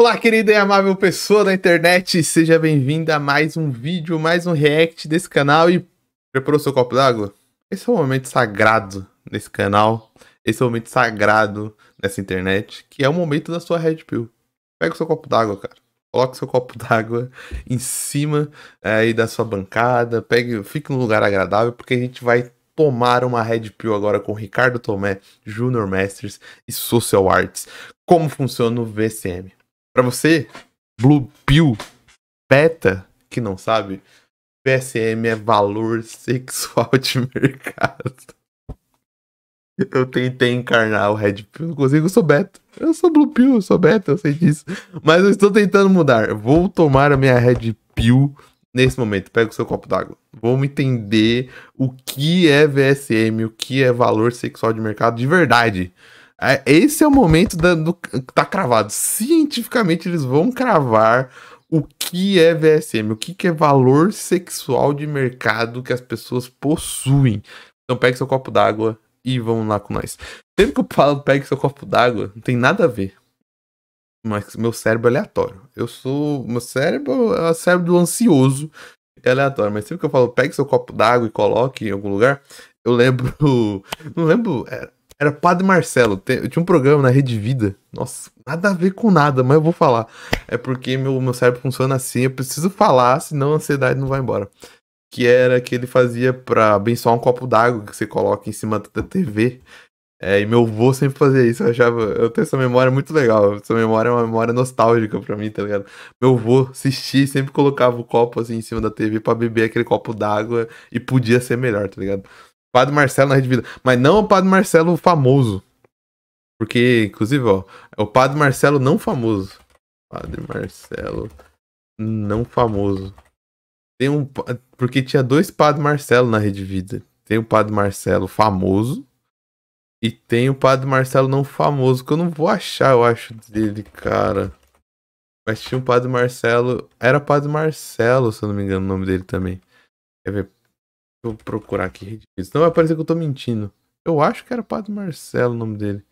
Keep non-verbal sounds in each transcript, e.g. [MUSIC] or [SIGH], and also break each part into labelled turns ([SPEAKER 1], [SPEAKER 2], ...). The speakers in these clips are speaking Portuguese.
[SPEAKER 1] Olá, querida e amável pessoa da internet, seja bem-vinda a mais um vídeo, mais um react desse canal e preparou seu copo d'água? Esse é o momento sagrado nesse canal, esse é o momento sagrado nessa internet, que é o momento da sua Red Pill. Pega o seu copo d'água, cara. Coloque seu copo d'água em cima eh, aí da sua bancada, pegue, fique num lugar agradável, porque a gente vai tomar uma Red Pill agora com Ricardo Tomé, Junior Masters e Social Arts. Como funciona o VCM? Para você, Blue Pill Beta, que não sabe, PSM é valor sexual de [LAUGHS] mercado. Eu tentei encarnar o Red Pill, não consigo, eu sou beta. Eu sou Blue Pill, eu sou beta, eu sei disso. Mas eu estou tentando mudar. Vou tomar a minha Red Pill nesse momento. Pega o seu copo d'água. Vamos entender o que é VSM, o que é valor sexual de mercado de verdade. É, esse é o momento da, do, tá cravado. Cientificamente, eles vão cravar o que é VSM, o que, que é valor sexual de mercado que as pessoas possuem. Então pegue seu copo d'água e vamos lá com nós. Sempre que eu falo pegue seu copo d'água, não tem nada a ver. Mas meu cérebro é aleatório. Eu sou. Meu cérebro é o cérebro ansioso é aleatório. Mas sempre que eu falo pegue seu copo d'água e coloque em algum lugar, eu lembro. [LAUGHS] Não lembro. Era, é, era Padre Marcelo. Eu tinha um programa na Rede Vida. Nossa, nada a ver com nada, mas eu vou falar. É porque meu, meu cérebro funciona assim, eu preciso falar, senão a ansiedade não vai embora. Que era que ele fazia pra abençoar um copo d'água que você coloca em cima da TV. É, e meu avô sempre fazia isso, eu achava. Eu tenho essa memória muito legal. Essa memória é uma memória nostálgica pra mim, tá ligado? Meu avô assistia e sempre colocava o copo assim em cima da TV para beber aquele copo d'água e podia ser melhor, tá ligado? Padre Marcelo na Rede Vida. Mas não o Padre Marcelo famoso. Porque, inclusive, ó, é o Padre Marcelo não famoso. Padre Marcelo não famoso. Tem um. Porque tinha dois Padre Marcelo na Rede Vida. Tem o Padre Marcelo famoso. E tem o Padre Marcelo não famoso. Que eu não vou achar, eu acho, dele, cara. Mas tinha o Padre Marcelo. Era Padre Marcelo, se eu não me engano, o nome dele também. Quer ver? Vou procurar aqui. Senão vai parecer que eu tô mentindo. Eu acho que era Padre Marcelo o nome dele.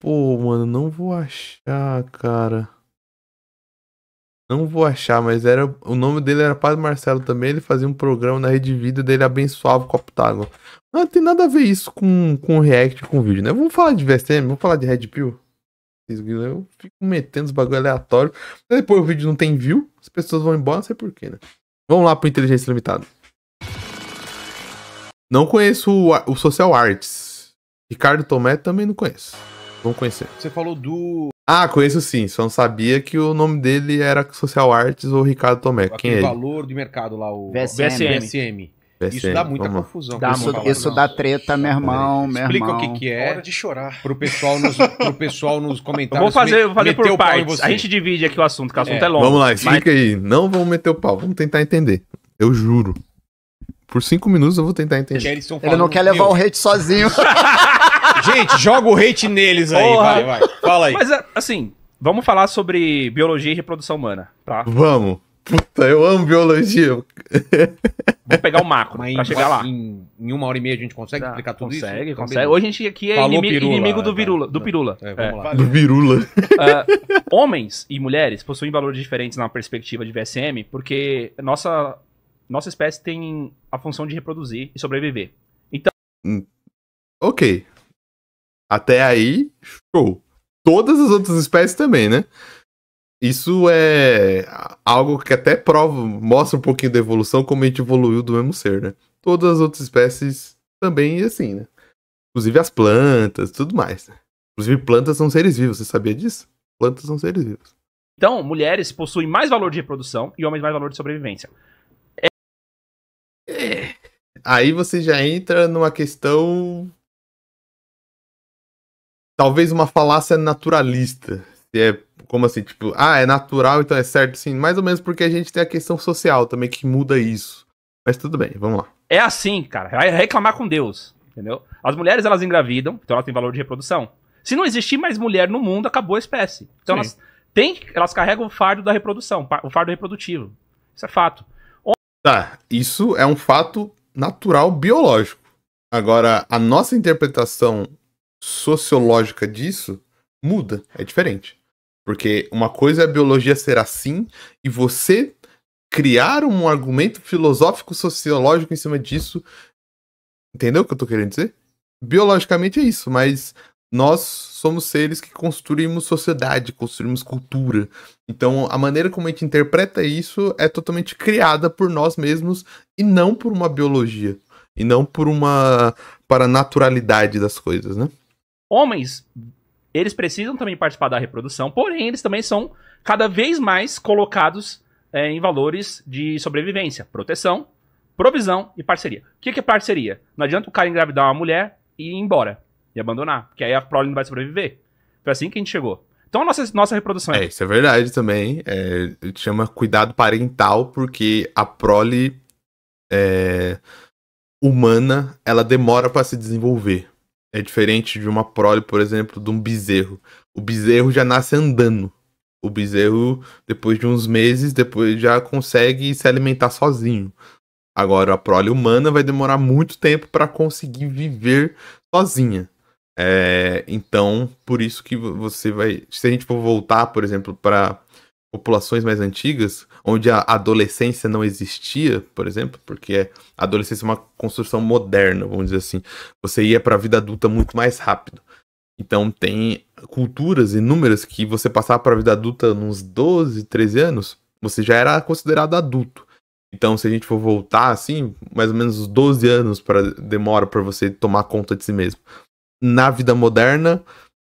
[SPEAKER 1] Pô, mano, não vou achar, cara. Não vou achar, mas era o nome dele era Padre Marcelo também. Ele fazia um programa na Rede Vida dele abençoava o copo d'água. Não tem nada a ver isso com, com React, com vídeo, né? Vamos falar de VSM, vamos falar de Red Pill. Né? Eu fico metendo os bagulho aleatório. Depois o vídeo não tem view, as pessoas vão embora, não sei porquê, né? Vamos lá pro Inteligência Limitada. Não conheço o, o Social Arts. Ricardo Tomé também não conheço. Vamos conhecer. Você falou do. Ah, conheço sim. Só não sabia que o nome dele era Social Arts ou Ricardo Tomé. Aquele Quem é? O
[SPEAKER 2] valor ele? de mercado lá, o VSM. VSM. VSM. Isso dá muita Vamos. confusão. Dá, isso, isso dá treta, meu irmão, meu Explica irmão. o que, que
[SPEAKER 3] é. Hora de chorar. Pro pessoal nos, pro pessoal nos comentários. Vou fazer, vou fazer por partes. A
[SPEAKER 2] gente divide aqui o assunto, que o assunto é, é longo. Vamos lá, explica mas...
[SPEAKER 1] aí. Não vamos meter o pau. Vamos tentar entender. Eu juro por cinco minutos eu vou tentar entender. Eles Ele não quer levar meu. o hate sozinho.
[SPEAKER 2] [LAUGHS] Gente, joga o hate neles aí, Porra. vai, vai. Fala aí. Mas é, assim, vamos falar sobre biologia e reprodução humana,
[SPEAKER 1] tá? Vamos. Puta, eu amo biologia. [LAUGHS]
[SPEAKER 2] Vou pegar o macro Mas pra chegar lá. Em, em, uma hora e meia a gente consegue tá, explicar tudo consegue, isso? Consegue, tá consegue. Hoje a gente aqui é inimi pirula, inimigo do virula. Do pirula. É, vamos é. Lá. Do virula. Uh, [LAUGHS] homens e mulheres possuem valores diferentes na perspectiva de VSM, porque nossa nossa espécie tem a função de reproduzir e sobreviver. Então.
[SPEAKER 1] Hum. Ok. Até aí, show. Todas as outras espécies também, né? Isso é algo que até prova, mostra um pouquinho da evolução, como a gente evoluiu do mesmo ser, né? Todas as outras espécies também, é assim, né? Inclusive as plantas, tudo mais. Né? Inclusive plantas são seres vivos, você sabia disso? Plantas são seres vivos.
[SPEAKER 2] Então, mulheres possuem mais valor de reprodução e homens mais valor de sobrevivência
[SPEAKER 1] aí você já entra numa questão. Talvez uma falácia naturalista. é como assim, tipo, ah, é natural, então é certo, sim. Mais ou menos porque a gente tem a questão social também que muda isso. Mas tudo bem, vamos lá.
[SPEAKER 2] É assim, cara. Vai reclamar com Deus, entendeu? As mulheres, elas engravidam, então elas têm valor de reprodução. Se não existir mais mulher no mundo, acabou a espécie. Então sim. elas, têm, elas carregam o fardo da reprodução, o fardo reprodutivo. Isso é fato.
[SPEAKER 1] Tá, isso é um fato natural biológico. Agora, a nossa interpretação sociológica disso muda, é diferente. Porque uma coisa é a biologia ser assim e você criar um argumento filosófico sociológico em cima disso. Entendeu o que eu tô querendo dizer? Biologicamente é isso, mas nós somos seres que construímos sociedade, construímos cultura. Então, a maneira como a gente interpreta isso é totalmente criada por nós mesmos e não por uma biologia, e não por uma para a naturalidade das coisas, né?
[SPEAKER 2] Homens, eles precisam também participar da reprodução, porém eles também são cada vez mais colocados é, em valores de sobrevivência, proteção, provisão e parceria. O que é parceria? Não adianta o cara engravidar uma mulher e ir embora e abandonar. Porque aí a prole não vai sobreviver. Foi assim que a gente chegou.
[SPEAKER 1] Então a nossa, nossa reprodução é. É, isso é verdade também. É, chama cuidado parental, porque a prole é, humana ela demora para se desenvolver. É diferente de uma prole, por exemplo, de um bezerro. O bezerro já nasce andando. O bezerro, depois de uns meses, depois já consegue se alimentar sozinho. Agora, a prole humana vai demorar muito tempo para conseguir viver sozinha. É, então, por isso que você vai. Se a gente for voltar, por exemplo, para populações mais antigas, onde a adolescência não existia, por exemplo, porque é, a adolescência é uma construção moderna, vamos dizer assim. Você ia para a vida adulta muito mais rápido. Então, tem culturas inúmeras que você passava para a vida adulta nos 12, 13 anos, você já era considerado adulto. Então, se a gente for voltar assim, mais ou menos 12 anos para demora para você tomar conta de si mesmo na vida moderna,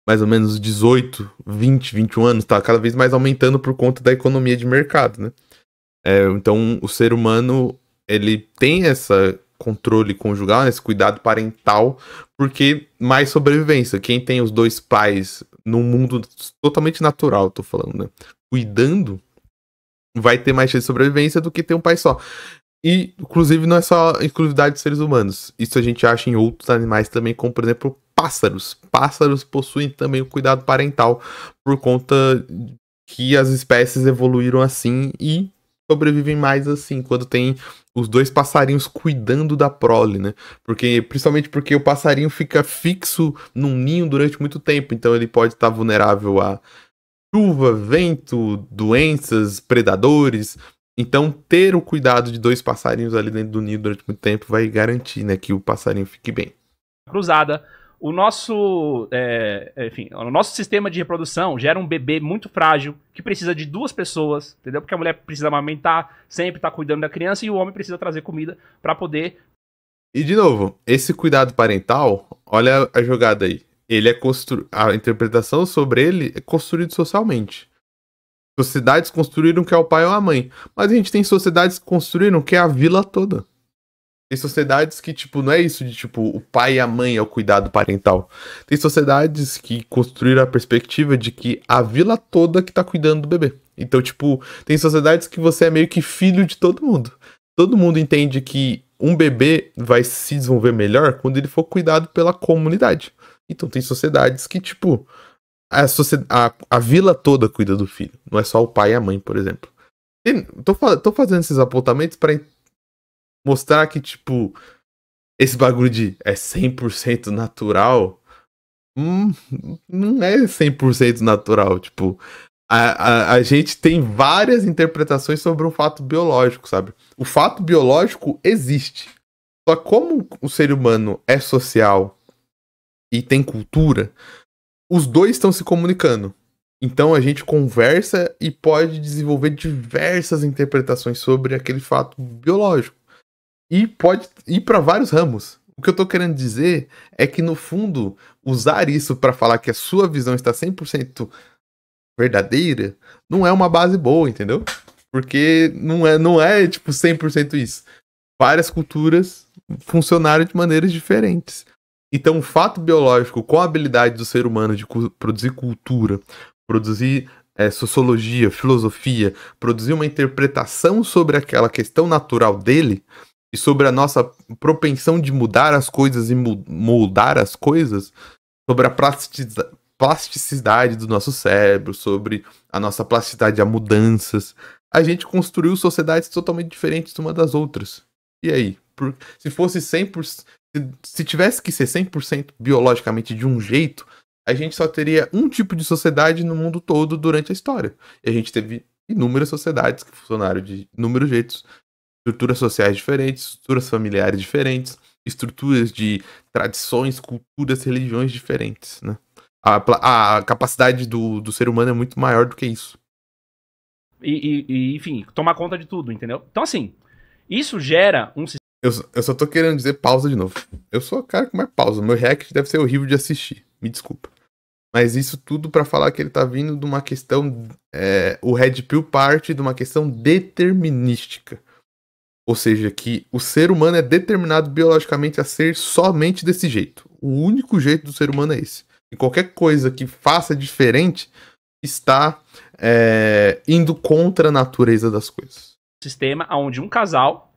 [SPEAKER 1] mais ou menos 18, 20, 21 anos, está cada vez mais aumentando por conta da economia de mercado, né? É, então, o ser humano, ele tem esse controle conjugal, esse cuidado parental, porque mais sobrevivência. Quem tem os dois pais num mundo totalmente natural, tô falando, né? Cuidando, vai ter mais chance de sobrevivência do que ter um pai só. E, inclusive, não é só exclusividade de seres humanos. Isso a gente acha em outros animais também, como, por exemplo, pássaros. Pássaros possuem também o cuidado parental por conta que as espécies evoluíram assim e sobrevivem mais assim, quando tem os dois passarinhos cuidando da prole, né? Porque, principalmente porque o passarinho fica fixo num ninho durante muito tempo, então ele pode estar tá vulnerável a chuva, vento, doenças, predadores. Então, ter o cuidado de dois passarinhos ali dentro do ninho durante muito tempo vai garantir, né, que o passarinho fique bem.
[SPEAKER 2] Cruzada, o nosso, é, enfim, o nosso sistema de reprodução gera um bebê muito frágil que precisa de duas pessoas, entendeu? Porque a mulher precisa amamentar, sempre tá cuidando da criança e o homem precisa trazer comida para poder.
[SPEAKER 1] E de novo, esse cuidado parental, olha a jogada aí. Ele é construído, a interpretação sobre ele é construído socialmente. Sociedades construíram que é o pai ou a mãe, mas a gente tem sociedades que construíram que é a vila toda. Tem sociedades que, tipo, não é isso de, tipo, o pai e a mãe é o cuidado parental. Tem sociedades que construíram a perspectiva de que a vila toda que tá cuidando do bebê. Então, tipo, tem sociedades que você é meio que filho de todo mundo. Todo mundo entende que um bebê vai se desenvolver melhor quando ele for cuidado pela comunidade. Então, tem sociedades que, tipo, a, a, a vila toda cuida do filho. Não é só o pai e a mãe, por exemplo. Tô, tô, fazendo esses apontamentos para mostrar que, tipo, esse bagulho de é 100% natural, hum, não é 100% natural. Tipo, a, a, a, gente tem várias interpretações sobre o fato biológico, sabe? O fato biológico existe. Só como o ser humano é social e tem cultura, os dois estão se comunicando. Então a gente conversa e pode desenvolver diversas interpretações sobre aquele fato biológico e pode ir para vários ramos. O que eu estou querendo dizer é que, no fundo, usar isso para falar que a sua visão está 100% verdadeira não é uma base boa, entendeu? Porque não é, não é tipo, 100% isso. Várias culturas funcionaram de maneiras diferentes. Então, o fato biológico com a habilidade do ser humano de produzir cultura, produzir é, sociologia, filosofia, produzir uma interpretação sobre aquela questão natural dele, e sobre a nossa propensão de mudar as coisas e moldar as coisas, sobre a plasticidade do nosso cérebro, sobre a nossa plasticidade a mudanças, a gente construiu sociedades totalmente diferentes uma das outras. E aí? Por, se fosse 100%, se, se tivesse que ser 100% biologicamente de um jeito, a gente só teria um tipo de sociedade no mundo todo durante a história. E a gente teve inúmeras sociedades que funcionaram de inúmeros jeitos estruturas sociais diferentes, estruturas familiares diferentes, estruturas de tradições, culturas, religiões diferentes, né? A, a capacidade do, do ser humano é muito maior do que isso.
[SPEAKER 2] E, e, e, enfim, tomar conta de tudo, entendeu? Então, assim, isso gera
[SPEAKER 1] um sistema. Eu, eu só tô querendo dizer pausa de novo. Eu sou o cara que mais pausa. Meu react deve ser horrível de assistir. Me desculpa. Mas isso tudo para falar que ele tá vindo de uma questão. É, o Red Pill parte de uma questão determinística. Ou seja, que o ser humano é determinado biologicamente a ser somente desse jeito. O único jeito do ser humano é esse. E qualquer coisa que faça diferente está é, indo contra a natureza das coisas.
[SPEAKER 2] Sistema onde um casal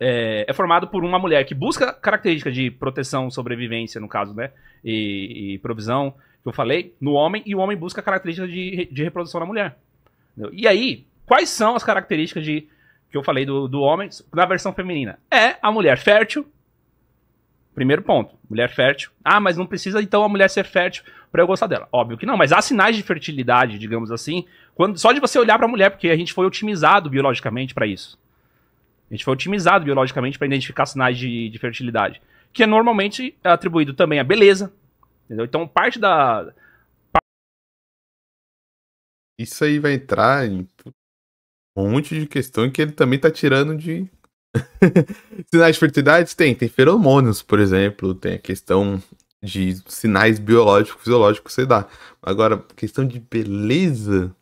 [SPEAKER 2] é, é, formado por uma mulher que busca características de proteção, sobrevivência, no caso, né? E, e provisão, que eu falei, no homem, e o homem busca características de, de reprodução na mulher. E aí, quais são as características de que eu falei do, do homem na versão feminina. É a mulher fértil. Primeiro ponto, mulher fértil. Ah, mas não precisa então a mulher ser fértil para eu gostar dela. Óbvio que não, mas há sinais de fertilidade, digamos assim, quando só de você olhar para a mulher, porque a gente foi otimizado biologicamente para isso. A gente foi otimizado biologicamente para identificar sinais de, de fertilidade, que é normalmente atribuído também à beleza. Entendeu? Então, parte da,
[SPEAKER 1] isso aí vai entrar em um monte de questão que ele também tá tirando de. [LAUGHS] sinais de fertilidade? Tem, tem feromônios, por exemplo, tem a questão de sinais biológicos, fisiológicos, você dá Agora, questão de beleza.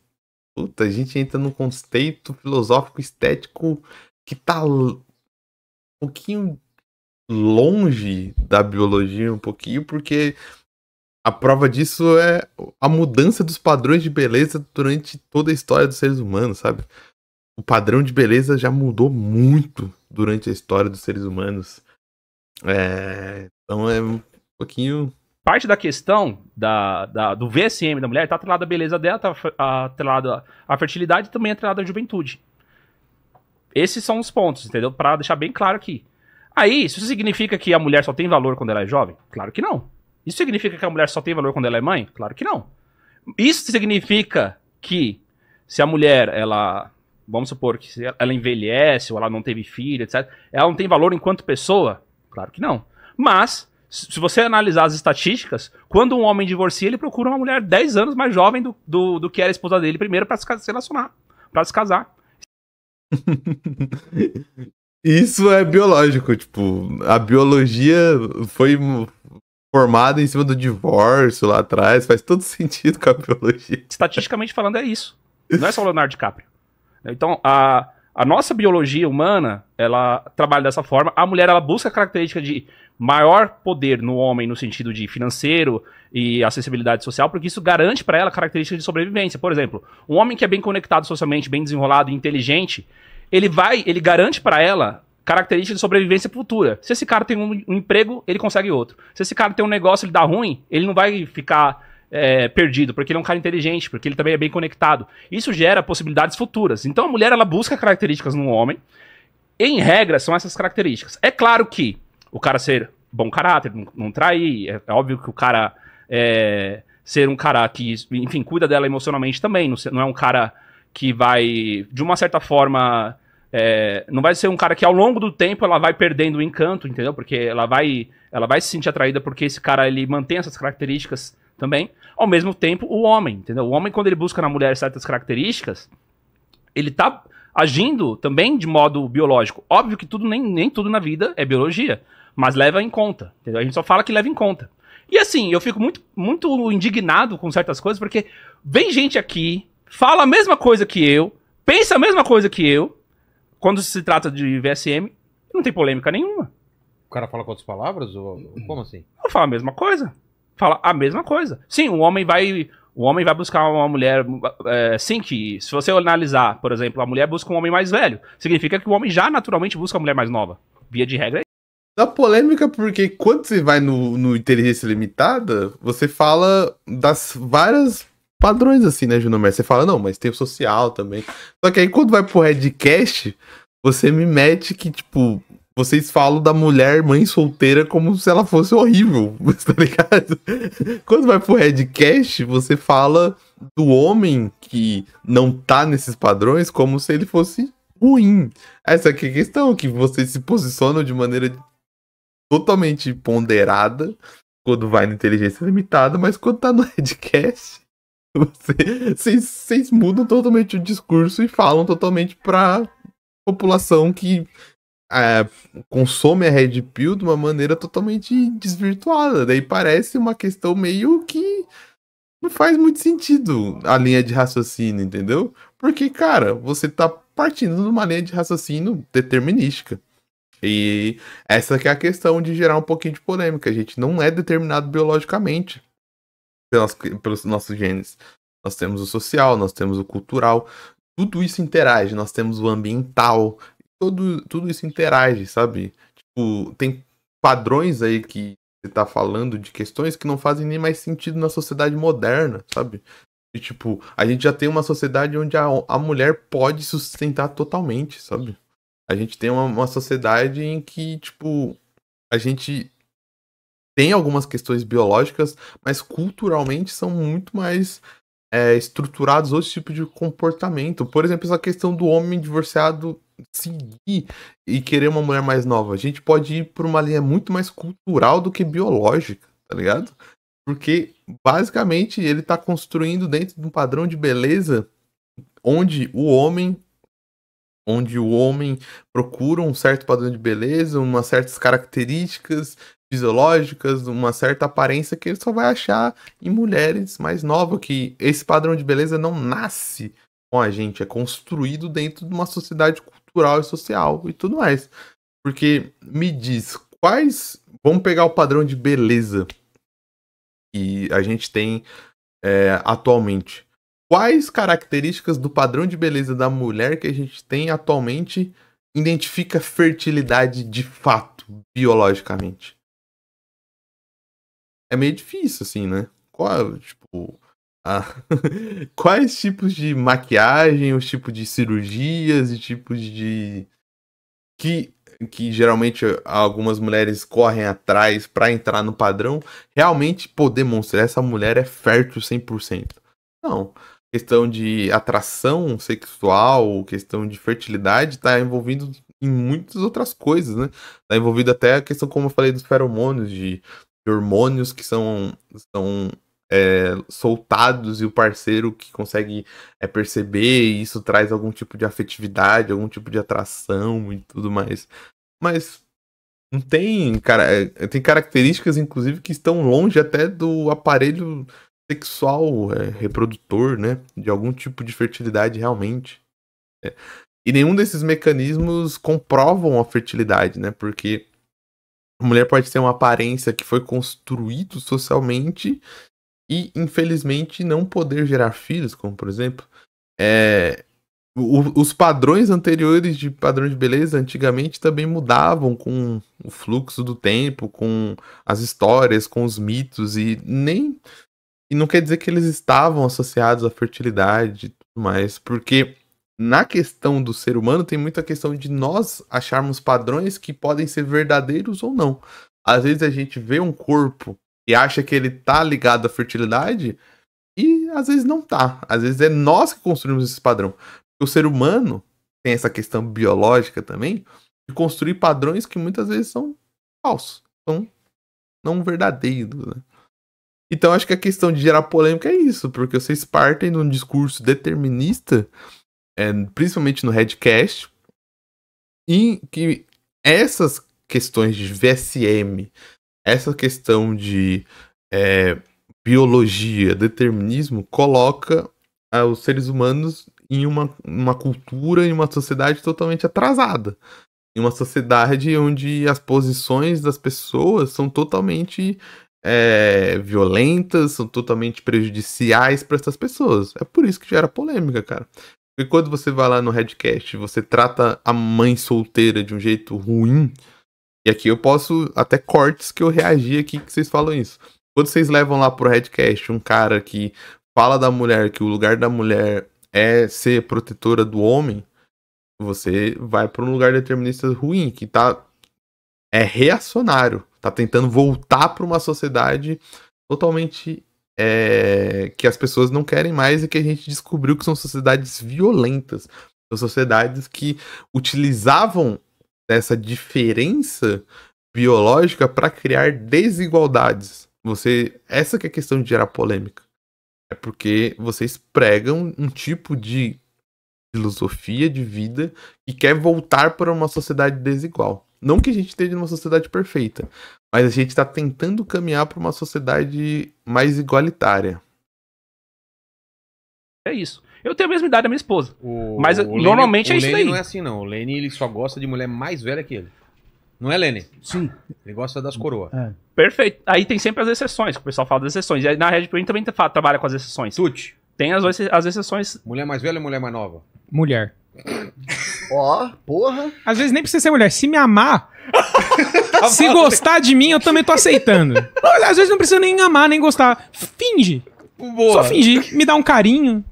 [SPEAKER 1] Puta, a gente entra num conceito filosófico estético que tá um pouquinho longe da biologia, um pouquinho, porque a prova disso é a mudança dos padrões de beleza durante toda a história dos seres humanos, sabe? o padrão de beleza já mudou muito durante a história dos seres humanos. É, então é um pouquinho.
[SPEAKER 2] Parte da questão da, da do VSM da mulher está atrelada à beleza dela, está atrelada à fertilidade e também atrelada à juventude. Esses são os pontos, entendeu? Para deixar bem claro aqui. Aí, isso significa que a mulher só tem valor quando ela é jovem? Claro que não. Isso significa que a mulher só tem valor quando ela é mãe? Claro que não. Isso significa que se a mulher ela vamos supor que ela envelhece ou ela não teve filho, etc. Ela não tem valor enquanto pessoa? Claro que não. Mas, se você analisar as estatísticas, quando um homem divorcia, ele procura uma mulher 10 anos mais jovem do, do, do que era a esposa dele primeiro para se relacionar, para se casar.
[SPEAKER 1] [LAUGHS] Isso é biológico, tipo, a biologia foi formada em cima do divórcio lá atrás, faz todo [LAUGHS] sentido com a biologia.
[SPEAKER 2] Estatisticamente falando, é isso. Não é só o Leonardo DiCaprio. Né? Então, a, a nossa biologia humana, ela trabalha dessa forma. A mulher, ela busca a característica de maior poder no homem no sentido de financeiro e acessibilidade social, porque isso garante para ela características de sobrevivência. Por exemplo, um homem que é bem conectado socialmente, bem desenrolado, inteligente, ele vai, ele garante para ela características de sobrevivência futura. Se esse cara tem um, um emprego, ele consegue outro. Se esse cara tem um negócio, ele dá ruim, ele não vai ficar é, perdido, porque ele é um cara inteligente, porque ele também é bem conectado. Isso gera possibilidades futuras. Então a mulher ela busca características no homem. Em regra, são essas características. É claro que o cara ser bom caráter, não, trair, é, é óbvio que o cara é, ser um cara que, enfim, cuida dela emocionalmente também, não, não é um cara que vai, de uma certa forma, é, não vai ser um cara que ao longo do tempo ela vai perdendo o encanto, entendeu? Porque ela vai, ela vai se sentir atraída porque esse cara ele mantém essas características também. Ao mesmo tempo, o homem, entendeu? O homem, quando ele busca na mulher certas características, ele tá agindo também de modo biológico. Óbvio que tudo nem, nem tudo na vida é biologia, mas leva em conta. Entendeu? A gente só fala que leva em conta. E assim, eu fico muito, muito indignado com certas coisas, porque vem gente aqui, fala a mesma coisa que eu, pensa a mesma coisa que eu, quando se trata de VSM, não tem polêmica nenhuma. O cara fala com outras palavras? Ou, como assim? Eu falo a mesma coisa fala a mesma coisa. Sim, o homem vai. O homem vai buscar uma mulher. É, sim, que se você analisar, por exemplo, a mulher busca um homem mais velho. Significa que o homem já naturalmente busca uma mulher mais nova. Via de regra é
[SPEAKER 1] da polêmica, porque quando você vai no, no Inteligência Limitada, você fala das várias padrões, assim, né, Juno Você fala, não, mas tem o social também. Só que aí quando vai pro Redcast, você me mete que, tipo, vocês falam da mulher mãe solteira como se ela fosse horrível, [LAUGHS] tá ligado? Quando vai pro headcast você fala do homem que não tá nesses padrões como se ele fosse ruim. Essa aqui é a questão, que vocês se posicionam de maneira totalmente ponderada quando vai na inteligência limitada, mas quando tá no [LAUGHS] headcast vocês, vocês mudam totalmente o discurso e falam totalmente pra população que consome a Red Pill de uma maneira totalmente desvirtuada. Daí parece uma questão meio que não faz muito sentido a linha de raciocínio, entendeu? Porque, cara, você tá partindo de uma linha de raciocínio determinística. E essa que é a questão de gerar um pouquinho de polêmica. A gente não é determinado biologicamente pelos nossos genes. Nós temos o social, nós temos o cultural, tudo isso interage. Nós temos o ambiental, todo, tudo isso interage, sabe? Tipo, tem padrões aí que você tá falando de questões que não fazem nem mais sentido na sociedade moderna, sabe? E, tipo, a gente já tem uma sociedade onde a, a mulher pode sustentar totalmente, sabe? A gente tem uma, uma sociedade em que, tipo, a gente tem algumas questões biológicas, mas culturalmente são muito mais é, estruturados outros tipos de comportamento. Por exemplo, essa questão do homem divorciado seguir e querer uma mulher mais nova. A gente pode ir por uma linha muito mais cultural do que biológica, tá ligado? Porque basicamente ele tá construindo dentro de um padrão de beleza onde o homem onde o homem procura um certo padrão de beleza, umas certas características fisiológicas, uma certa aparência que ele só vai achar em mulheres mais novas, que esse padrão de beleza não nasce com a gente, é construído dentro de uma sociedade cultural e social e tudo mais. Porque me diz, quais. Vamos pegar o padrão de beleza que a gente tem é, atualmente. Quais características do padrão de beleza da mulher que a gente tem atualmente identifica fertilidade de fato, biologicamente? É meio difícil, assim, né? Qual, tipo, ah, [LAUGHS] quais tipos de maquiagem, os tipos de cirurgias e tipos de. que, que geralmente algumas mulheres correm atrás para entrar no padrão, realmente poder mostrar essa mulher é fértil 100%. Não. Questão de atração sexual, questão de fertilidade, está envolvido em muitas outras coisas, né? Está envolvido até a questão, como eu falei, dos feromônios, de, de hormônios que são, são é, soltados e o parceiro que consegue é, perceber, e isso traz algum tipo de afetividade, algum tipo de atração e tudo mais. Mas não tem, cara, é, tem características, inclusive, que estão longe até do aparelho sexual é, reprodutor, né? De algum tipo de fertilidade realmente. É. E nenhum desses mecanismos comprovam a fertilidade, né? Porque a mulher pode ter uma aparência que foi construído socialmente e infelizmente não poder gerar filhos, como por exemplo, é, o, os padrões anteriores de padrões de beleza antigamente também mudavam com o fluxo do tempo, com as histórias, com os mitos e nem e não quer dizer que eles estavam associados à fertilidade e tudo mais, porque na questão do ser humano tem muita questão de nós acharmos padrões que podem ser verdadeiros ou não. Às vezes a gente vê um corpo e acha que ele tá ligado à fertilidade e às vezes não tá. Às vezes é nós que construímos esse padrão. O ser humano tem essa questão biológica também de construir padrões que muitas vezes são falsos, são não verdadeiros. Né? Então acho que a questão de gerar polêmica é isso, porque vocês partem de um discurso determinista, é, principalmente no headcast, e que essas questões de VSM, essa questão de é, biologia, determinismo, coloca ah, os seres humanos em uma, uma cultura, em uma sociedade totalmente atrasada. Em uma sociedade onde as posições das pessoas são totalmente é, violentas, são totalmente prejudiciais para essas pessoas. É por isso que gera polêmica, cara. Porque quando você vai lá no Redcast, você trata a mãe solteira de um jeito ruim, e aqui eu posso até cortes que eu reagi aqui que vocês falam isso. Quando vocês levam lá pro headcast um cara que fala da mulher, que o lugar da mulher é ser protetora do homem, você vai para um lugar determinista ruim, que tá é reacionário, tá tentando voltar para uma sociedade totalmente é, que as pessoas não querem mais e que a gente descobriu que são sociedades violentas, são sociedades que utilizavam dessa diferença biológica para criar desigualdades. Você, essa que é a questão de gerar polêmica. É porque vocês pregam um tipo de filosofia de vida que quer voltar para uma sociedade desigual. Não que a gente esteja numa sociedade perfeita, mas a gente está tentando caminhar para uma sociedade mais igualitária.
[SPEAKER 2] É isso. Eu tenho a mesma idade da minha esposa. O, mas o normalmente é isso aí. O Lenny não é assim, não. O Lenny ele só gosta de mulher mais velha que ele. Não é, Lenny? Sim. Ele gosta das coroas. É. Perfeito. Aí tem sempre as exceções, que o pessoal fala das exceções. E aí, na Red Pill também fala, trabalha com as exceções. Tuti. Tem as, as exceções. Mulher mais velha ou mulher mais nova? Mulher.
[SPEAKER 3] Ó, oh, porra.
[SPEAKER 2] Às vezes nem precisa ser mulher. Se me amar, [LAUGHS] se gostar de mim, eu também tô aceitando. Às vezes não precisa nem amar, nem gostar. Finge. Boa. Só fingir. Me dá um carinho.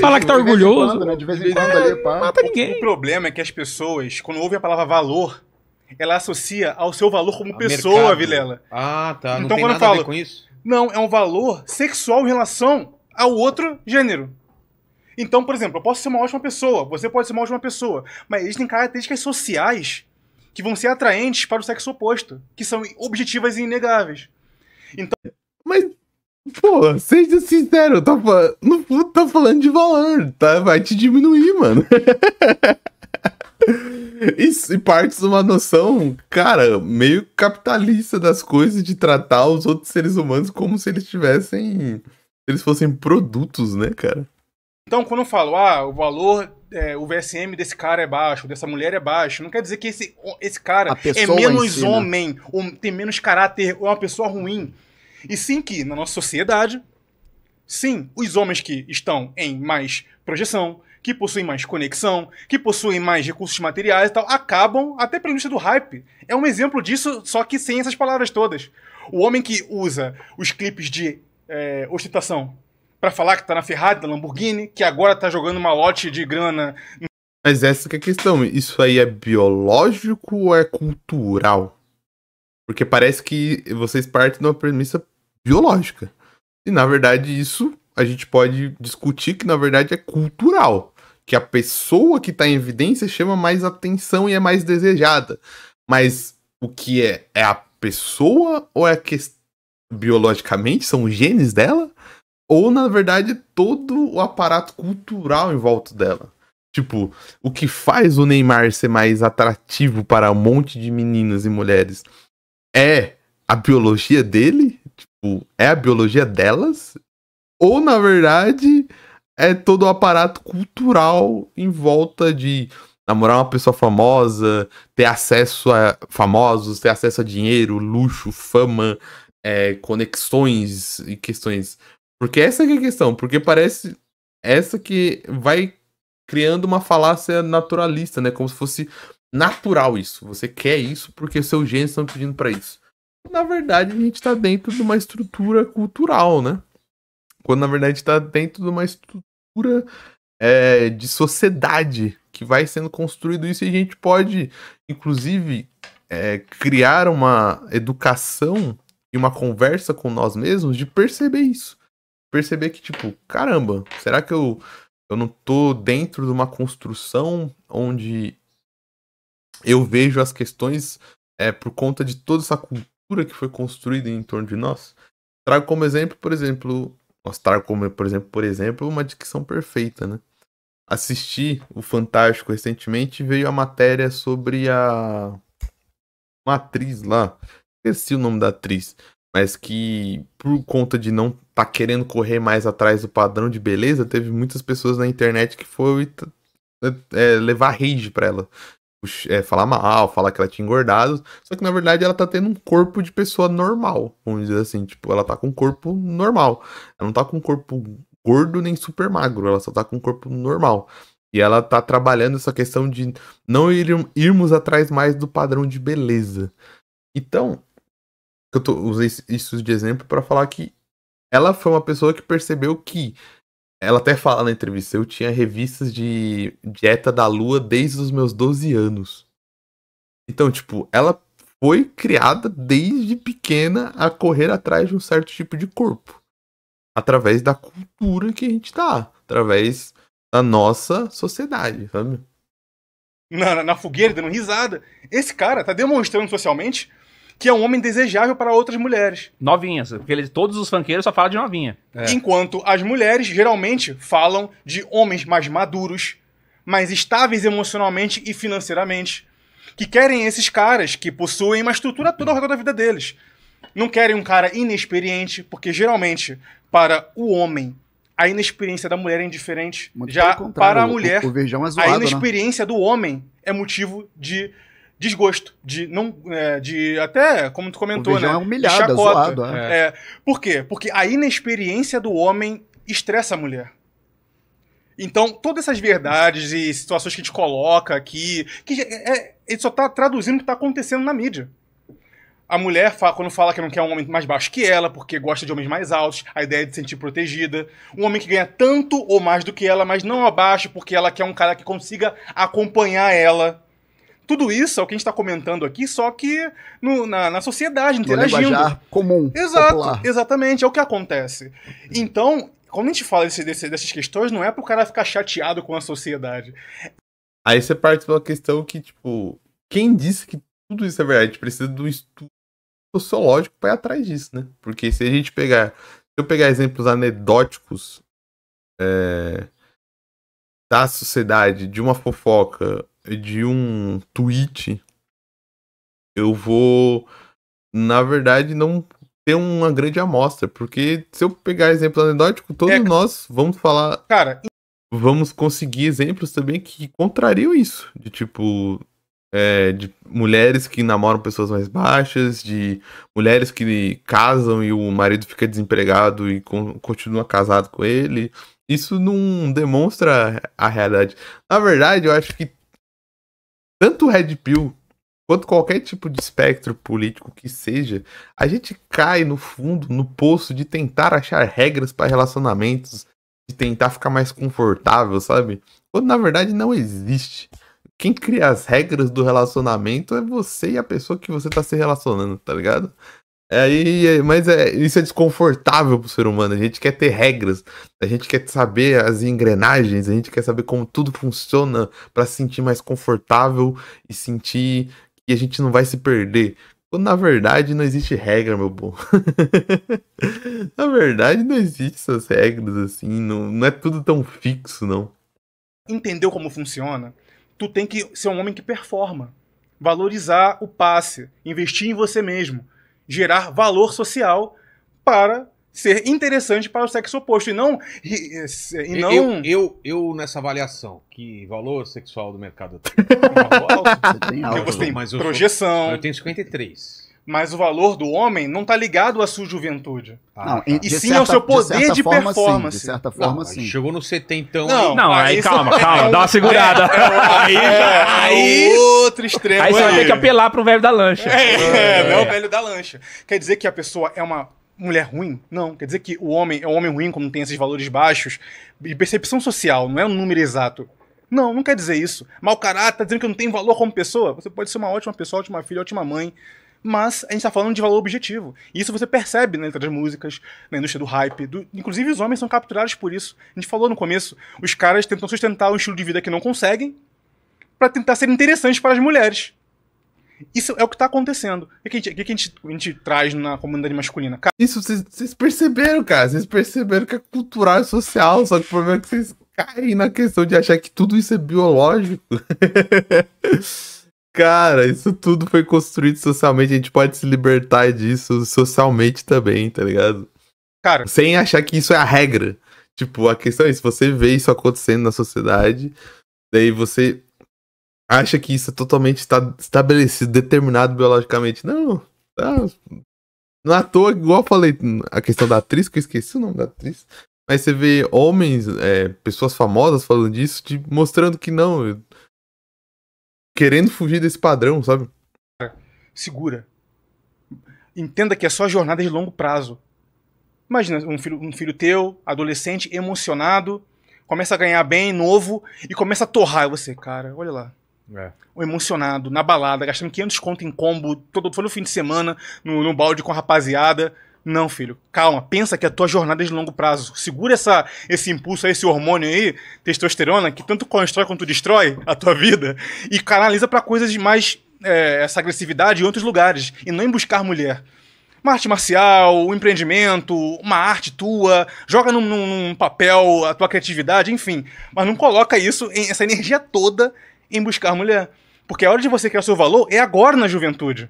[SPEAKER 2] Falar que tá orgulhoso. De vez, quando, né?
[SPEAKER 3] de vez em quando é, ali, pá. Mata ninguém. O, problema é que as pessoas, quando ouvem a palavra valor, ela associa ao seu valor como a pessoa, mercado. Vilela. Ah, tá. Não então, quando eu falo, com isso. Não, é um valor sexual em relação ao outro gênero. Então, por exemplo, eu posso ser uma ótima pessoa, você pode ser uma ótima pessoa, mas existem características sociais que vão ser atraentes para o sexo oposto, que são objetivas e inegáveis. Então.
[SPEAKER 1] Mas Pô, seja sincero, tá, no não, tá falando de valor, tá? Vai te diminuir, mano. [LAUGHS] Isso, e parte de uma noção, cara, meio capitalista das coisas de tratar os outros seres humanos como se eles tivessem. Eles fossem produtos, né, cara?
[SPEAKER 3] Então, quando eu falo, ah, o valor, é, o VSM desse cara é baixo, dessa mulher é baixo, não quer dizer que esse, esse cara é menos né? homem, ou tem menos caráter, ou é uma pessoa ruim. E sim que, na nossa sociedade, sim, os homens que estão em mais projeção, que possuem mais conexão, que possuem mais recursos materiais e tal, acabam até pela indústria do hype. É um exemplo disso, só que sem essas palavras todas. O homem que usa os clipes de é, ostentação para falar que tá na Ferrari, da Lamborghini, que agora tá jogando uma lote de grana.
[SPEAKER 1] Mas essa é a questão. Isso aí é biológico ou é cultural? Porque parece que vocês partem de uma premissa biológica. E na verdade isso a gente pode discutir que na verdade é cultural, que a pessoa que está em evidência chama mais atenção e é mais desejada. Mas o que é é a pessoa ou é a que biologicamente são os genes dela? Ou na verdade todo o aparato cultural em volta dela? Tipo, o que faz o Neymar ser mais atrativo para um monte de meninas e mulheres? é a biologia dele? Tipo, é a biologia delas? Ou, na verdade, é todo o aparato cultural em volta de namorar uma pessoa famosa, ter acesso a famosos, ter acesso a dinheiro, luxo, fama, é, conexões e questões. Porque essa é a questão, porque parece essa que vai criando uma falácia naturalista, né? Como se fosse natural isso. Você quer isso porque seus genes estão pedindo para isso. Na verdade, a gente está dentro de uma estrutura cultural, né? Quando na verdade está dentro de uma estrutura é, de sociedade que vai sendo construído isso e a gente pode, inclusive, é, criar uma educação e uma conversa com nós mesmos de perceber isso. Perceber que, tipo, caramba, será que eu, eu não tô dentro de uma construção onde eu vejo as questões é, por conta de toda essa cultura que foi construída em torno de nós. Trago como exemplo, por exemplo, nós como, por exemplo, por exemplo, uma dicção perfeita, né? Assisti o Fantástico recentemente e veio a matéria sobre a uma atriz lá, esqueci o nome da atriz, mas que por conta de não tá querendo correr mais atrás do padrão de beleza, teve muitas pessoas na internet que foram é, é, levar rage pra ela é, falar mal, falar que ela tinha engordado. Só que na verdade ela tá tendo um corpo de pessoa normal, vamos dizer assim. Tipo, ela tá com um corpo normal. Ela não tá com um corpo gordo nem super magro, ela só tá com um corpo normal. E ela tá trabalhando essa questão de não ir, irmos atrás mais do padrão de beleza. Então, eu tô, usei isso de exemplo para falar que ela foi uma pessoa que percebeu que ela até fala na entrevista: eu tinha revistas de dieta da lua desde os meus 12 anos. Então, tipo, ela foi criada desde pequena a correr atrás de um certo tipo de corpo. Através da cultura que a gente tá, através da nossa sociedade, sabe?
[SPEAKER 3] Na, na, na fogueira, dando risada. Esse cara tá demonstrando socialmente que é um homem desejável para outras mulheres.
[SPEAKER 1] Novinhas, porque ele,
[SPEAKER 2] todos os funkeiros só falam de novinha. É.
[SPEAKER 3] Enquanto as mulheres geralmente falam de homens mais maduros, mais estáveis emocionalmente e financeiramente, que querem esses caras que possuem uma estrutura toda ao redor da vida deles. Não querem um cara inexperiente, porque geralmente, para o homem, a inexperiência da mulher é indiferente. Muito Já para a mulher, o, o é zoado, a né? inexperiência né? do homem é motivo de desgosto, de não, é, de até como tu comentou, né? É humilhado, de chacota. Zoado, é. É, por quê? Porque a inexperiência do homem estressa a mulher. Então, todas essas verdades e situações que a gente coloca aqui, que é, é, ele só está traduzindo o que está acontecendo na mídia. A mulher, fala, quando fala que não quer um homem mais baixo que ela, porque gosta de homens mais altos, a ideia é de se sentir protegida. Um homem que ganha tanto ou mais do que ela, mas não abaixo, porque ela quer um cara que consiga acompanhar ela tudo isso é o que a gente está comentando aqui, só que no, na, na sociedade, interagindo. No comum. Exato, popular. exatamente, é o que acontece. Então, quando a gente fala desse, desse, dessas questões, não é para o cara ficar chateado com a sociedade.
[SPEAKER 1] Aí você parte pela questão que, tipo, quem disse que tudo isso é verdade? Precisa do estudo sociológico para ir atrás disso, né? Porque se a gente pegar. Se eu pegar exemplos anedóticos é, da sociedade, de uma fofoca de um tweet, eu vou, na verdade, não ter uma grande amostra, porque se eu pegar exemplo anedótico, todos é, nós vamos falar. Cara, vamos conseguir exemplos também que contrariam isso, de tipo. É, de mulheres que namoram pessoas mais baixas, de mulheres que casam e o marido fica desempregado e con continua casado com ele. Isso não demonstra a realidade. Na verdade, eu acho que tanto Red Pill quanto qualquer tipo de espectro político que seja, a gente cai no fundo, no poço de tentar achar regras para relacionamentos, de tentar ficar mais confortável, sabe? Quando na verdade não existe. Quem cria as regras do relacionamento é você e a pessoa que você tá se relacionando, tá ligado? Aí, é, mas é, isso é desconfortável pro ser humano. A gente quer ter regras, a gente quer saber as engrenagens, a gente quer saber como tudo funciona para se sentir mais confortável e sentir que a gente não vai se perder. Quando na verdade não existe regra, meu bom. [LAUGHS] na verdade não existe essas regras assim, não, não é tudo tão fixo, não.
[SPEAKER 3] Entendeu como funciona? Tu tem que ser um homem que performa, valorizar o passe, investir em você mesmo gerar valor social para ser interessante para o sexo oposto e não e não eu,
[SPEAKER 1] eu, eu nessa avaliação que valor sexual do mercado tem [LAUGHS] alto, eu, mas eu projeção eu
[SPEAKER 3] tenho 53 mas o valor do homem não está ligado à sua juventude. Ah, não, tá. e sim certa, ao seu poder de, de forma, performance. Sim, de certa forma, não, sim. Chegou no 70. Não, não aí, aí calma, é calma, é dá uma segurada. [LAUGHS] É, aí, é aí outro extremo. Aí você vai ter que apelar pro velho da lancha. É, é. é, o velho da lancha. Quer dizer que a pessoa é uma mulher ruim? Não. Quer dizer que o homem é um homem ruim, como tem esses valores baixos. E percepção social, não é um número exato. Não, não quer dizer isso. Mal caráter, tá dizendo que não tem valor como pessoa. Você pode ser uma ótima pessoa, ótima filha, ótima mãe mas a gente está falando de valor objetivo. E isso você percebe na né, letra das músicas, na indústria do hype. Do... Inclusive, os homens são capturados por isso. A gente falou no começo: os caras tentam sustentar um estilo de vida que não conseguem para tentar ser interessantes para as mulheres. Isso é o que está acontecendo. O que, a gente, o que a, gente, a gente, traz na comunidade masculina? Isso, vocês
[SPEAKER 1] perceberam, cara. Vocês perceberam que é cultural e social, só que o problema é que vocês caem na questão de achar que tudo isso é biológico. [LAUGHS] Cara, isso tudo foi construído socialmente, a gente pode se libertar disso socialmente também, tá ligado? Cara. Sem achar que isso é a regra. Tipo, a questão é se você vê isso acontecendo na sociedade, daí você acha que isso é totalmente está estabelecido, determinado biologicamente. Não, tá. Não é à toa, igual eu falei, a questão da atriz, que eu esqueci o nome da atriz. Mas você vê homens, é, pessoas famosas falando disso, de, mostrando que não, querendo fugir desse padrão, sabe?
[SPEAKER 3] Segura. Entenda que é só jornada de longo prazo. Imagina um filho, um filho teu, adolescente, emocionado, começa a ganhar bem, novo, e começa a torrar. você, cara, olha lá. É. O emocionado, na balada, gastando 500 conto em combo, todo, todo fim de semana, no, no balde com a rapaziada. Não, filho, calma, pensa que a tua jornada é de longo prazo. Segura essa, esse impulso aí, esse hormônio aí, testosterona, que tanto constrói quanto destrói a tua vida, e canaliza para coisas mais. É, essa agressividade em outros lugares, e não em buscar mulher. Uma arte marcial, um empreendimento, uma arte tua, joga num, num papel a tua criatividade, enfim. Mas não coloca isso, essa energia toda, em buscar mulher. Porque a hora de você criar o seu valor é agora na juventude.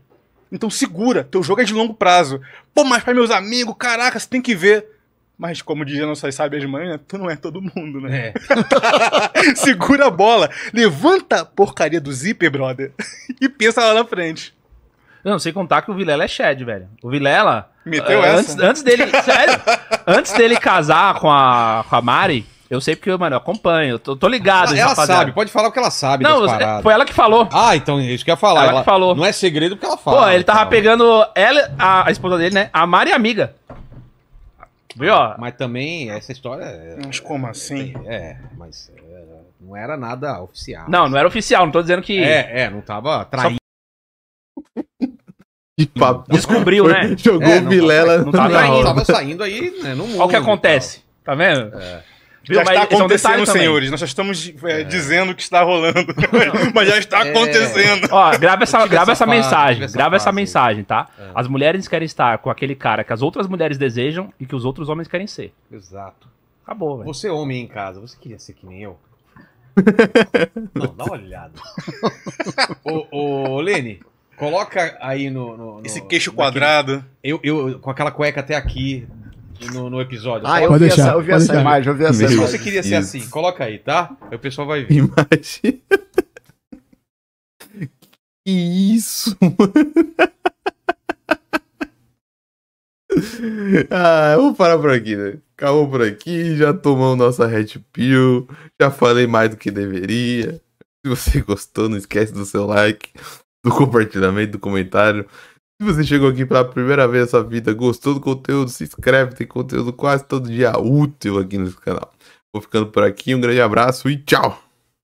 [SPEAKER 3] Então segura, teu jogo é de longo prazo. Pô, mas para meus amigos, caraca, você tem que ver. Mas, como dizem nossas sábias mães, né? tu não é todo mundo, né? É. [LAUGHS] Segura a bola, levanta a porcaria do zíper, brother, [LAUGHS] e pensa lá na
[SPEAKER 2] frente. Não, sem contar que o Vilela é Shed, velho. O Vilela. Meteu uh, essa. Antes, antes dele. sério? Antes dele casar com a, com a Mari, eu sei porque, mano, eu acompanho, eu tô, tô ligado. Ela, ela sabe, pode falar o que ela sabe. Não, foi ela que falou. Ah, então é isso que eu ia falar. Ela, ela falou.
[SPEAKER 3] Não é segredo que ela fala. Pô, ele tava então.
[SPEAKER 2] pegando ela, a, a, esposa dele, né? A Mari é amiga.
[SPEAKER 3] Viu, ó? Mas também essa história. É- mas como assim? É, é mas é, não era nada oficial. Não,
[SPEAKER 2] não era oficial, não tô dizendo que. É, é, não tava traindo.
[SPEAKER 1] Só... [LAUGHS] De papo. Descobriu, foi, né? [LAUGHS] Jogou é, Vilela. Não tava, não tava, tava saindo aí, né? No mundo. Olha o que acontece.
[SPEAKER 3] Tá vendo? É.
[SPEAKER 1] Viu? Já está é acontecendo, senhores. Nós já
[SPEAKER 3] estamos é, é. dizendo que está rolando. [LAUGHS] mas já está é. acontecendo. Ó, grava essa, grava
[SPEAKER 2] essa, essa mensagem. Essa grava essa mensagem, tá? É. As mulheres querem estar com aquele cara que as outras mulheres desejam e que os outros homens querem ser.
[SPEAKER 3] Exato. Acabou, velho. Você, homem em casa, você queria ser que nem eu? [LAUGHS] Não, dá uma olhada. ô, ô, Lene, coloca aí no. no, no Esse queixo daqui. quadrado. Eu, eu, com aquela cueca até aqui,
[SPEAKER 1] no, no episódio. Ah, tá eu vi, deixar, essa, eu vi essa deixar. imagem, eu vi essa Meu imagem. Se você queria ser assim, coloca aí, tá? Aí o pessoal vai ver. Imagina. Que
[SPEAKER 3] isso, [LAUGHS] mano.
[SPEAKER 1] Ah, eu vou parar por aqui, né? Acabou por aqui, já tomamos nossa Red Pill, já falei mais do que deveria. Se você [LAUGHS] gostou, não esquece do seu like, do compartilhamento, do comentário. Se você chegou aqui pela primeira vez na sua vida, gostou do conteúdo, se inscreve, tem conteúdo quase todo dia útil aqui nesse canal. Vou ficando por aqui, um grande abraço e tchau!